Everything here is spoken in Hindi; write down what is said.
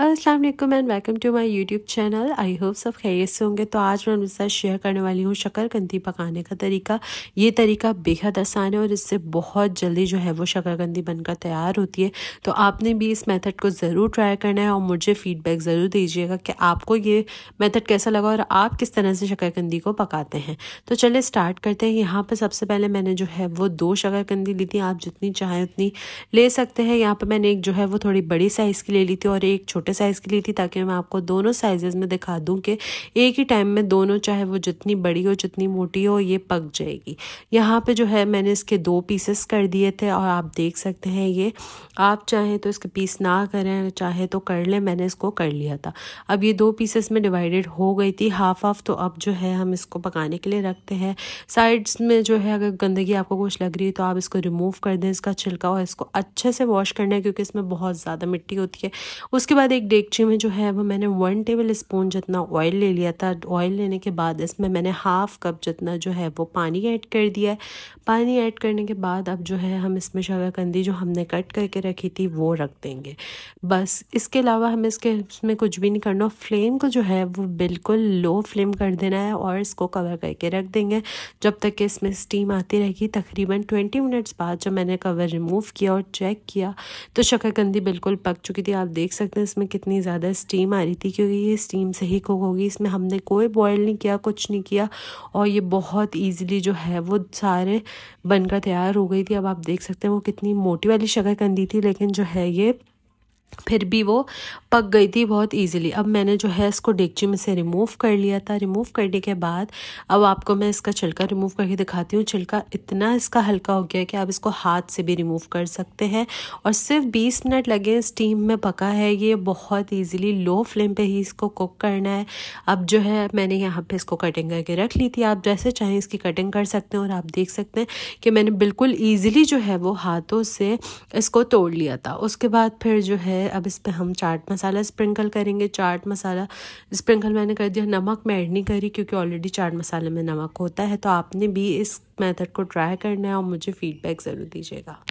अस्सलाम and welcome to my YouTube channel I hope सब खैरियत से होंगे तो आज मैं उनके साथ शेयर करने वाली हूँ शकरकंदी पकाने का तरीका ये तरीका बेहद आसान है और इससे बहुत जल्दी जो है वो शकरकंदी बनकर तैयार होती है तो आपने भी इस मेथड को ज़रूर ट्राई करना है और मुझे फीडबैक ज़रूर दीजिएगा कि आपको ये मेथड कैसा लगा और आप किस तरह से शकरकंदी को पकाते हैं तो चलिए स्टार्ट करते हैं यहाँ पर सबसे पहले मैंने जो है वो दो शकरकंदी ली थी आप जितनी चाहें उतनी ले सकते हैं यहाँ पर मैंने एक जो है वो थोड़ी बड़ी साइज़ की ले ली थी और एक छोटी छोटे साइज़ की ली थी ताकि मैं आपको दोनों साइजेस में दिखा दूँ कि एक ही टाइम में दोनों चाहे वो जितनी बड़ी हो जितनी मोटी हो ये पक जाएगी यहाँ पे जो है मैंने इसके दो पीसेस कर दिए थे और आप देख सकते हैं ये आप चाहें तो इसके पीस ना करें चाहे तो कर लें मैंने इसको कर लिया था अब ये दो पीसेस में डिवाइडेड हो गई थी हाफ हाफ तो अब जो है हम इसको पकाने के लिए रखते हैं साइड्स में जो है अगर गंदगी आपको कुछ लग रही है तो आप इसको रिमूव कर दें इसका छिलका और इसको अच्छे से वॉश करना है क्योंकि इसमें बहुत ज़्यादा मिट्टी होती है उसके बाद बाद एक डेगची में जो है वो मैंने वन टेबल स्पून जितना ऑयल ले लिया था ऑयल लेने के बाद इसमें मैंने हाफ़ कप जितना जो है वो पानी ऐड कर दिया है पानी ऐड करने के बाद अब जो है हम इसमें शकरकंदी जो हमने कट करके रखी थी वो रख देंगे बस इसके अलावा हमें इसके इसमें कुछ भी नहीं करना फ्लेम को जो है वो बिल्कुल लो फ्लेम कर देना है और इसको कवर करके रख देंगे जब तक कि इसमें स्टीम आती रहेगी तकरीबन ट्वेंटी मिनट्स बाद जब मैंने कवर रिमूव किया और चेक किया तो शकरकंदी बिल्कुल पक चुकी थी आप देख सकते हैं इसमें इसमें कितनी ज़्यादा स्टीम आ रही थी क्योंकि ये स्टीम से ही कुक होगी इसमें हमने कोई बॉयल नहीं किया कुछ नहीं किया और ये बहुत ईजिली जो है वो सारे बनकर तैयार हो गई थी अब आप देख सकते हैं वो कितनी मोटी वाली शक्कर कंदी थी लेकिन जो है ये फिर भी वो पक गई थी बहुत इजीली अब मैंने जो है इसको डेगची में से रिमूव कर लिया था रिमूव करने के बाद अब आपको मैं इसका छिलका रिमूव करके दिखाती हूँ छिलका इतना इसका हल्का हो गया कि आप इसको हाथ से भी रिमूव कर सकते हैं और सिर्फ 20 मिनट लगे स्टीम में पका है ये बहुत ईजिली लो फ्लेम पर ही इसको कुक करना है अब जो है मैंने यहाँ पर इसको कटिंग करके रख ली थी आप जैसे चाहें इसकी कटिंग कर सकते हैं और आप देख सकते हैं कि मैंने बिल्कुल ईजिली जो है वो हाथों से इसको तोड़ लिया था उसके बाद फिर जो है है अब इस पर हम चाट मसाला स्प्रिंकल करेंगे चाट मसाला स्प्रिंकल मैंने कर दिया नमक मैं ऐड नहीं करी क्योंकि ऑलरेडी चाट मसाले में नमक होता है तो आपने भी इस मेथड को ट्राई करना है और मुझे फीडबैक ज़रूर दीजिएगा